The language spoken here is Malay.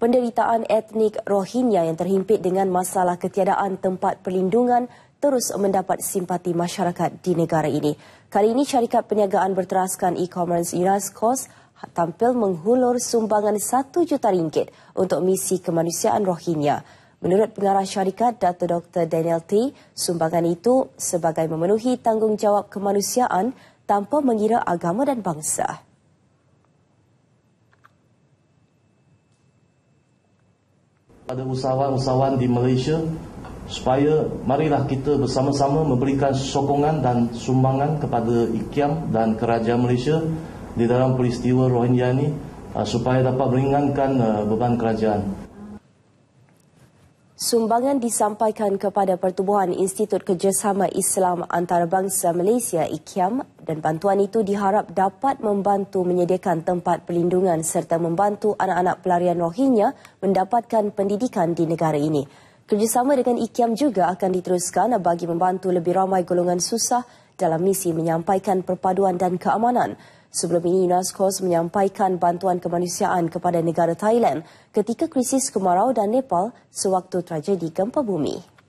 Penderitaan etnik Rohingya yang terhimpit dengan masalah ketiadaan tempat perlindungan terus mendapat simpati masyarakat di negara ini. Kali ini syarikat perniagaan berteraskan e-commerce Unascos tampil menghulur sumbangan satu juta ringgit untuk misi kemanusiaan Rohingya. Menurut pengarah syarikat Dato Dr Daniel T, sumbangan itu sebagai memenuhi tanggungjawab kemanusiaan tanpa mengira agama dan bangsa. kepada usahawan-usahawan di Malaysia supaya marilah kita bersama-sama memberikan sokongan dan sumbangan kepada IKIAM dan kerajaan Malaysia di dalam peristiwa Rohingya ini uh, supaya dapat meringankan uh, beban kerajaan. Sumbangan disampaikan kepada Pertubuhan Institut Kerjasama Islam Antarabangsa Malaysia IKIAM dan bantuan itu diharap dapat membantu menyediakan tempat perlindungan serta membantu anak-anak pelarian Rohingya mendapatkan pendidikan di negara ini. Kerjasama dengan IKIAM juga akan diteruskan bagi membantu lebih ramai golongan susah dalam misi menyampaikan perpaduan dan keamanan. Sebelum ini, UNASCOS menyampaikan bantuan kemanusiaan kepada negara Thailand ketika krisis kemarau dan Nepal sewaktu tragedi gempa bumi.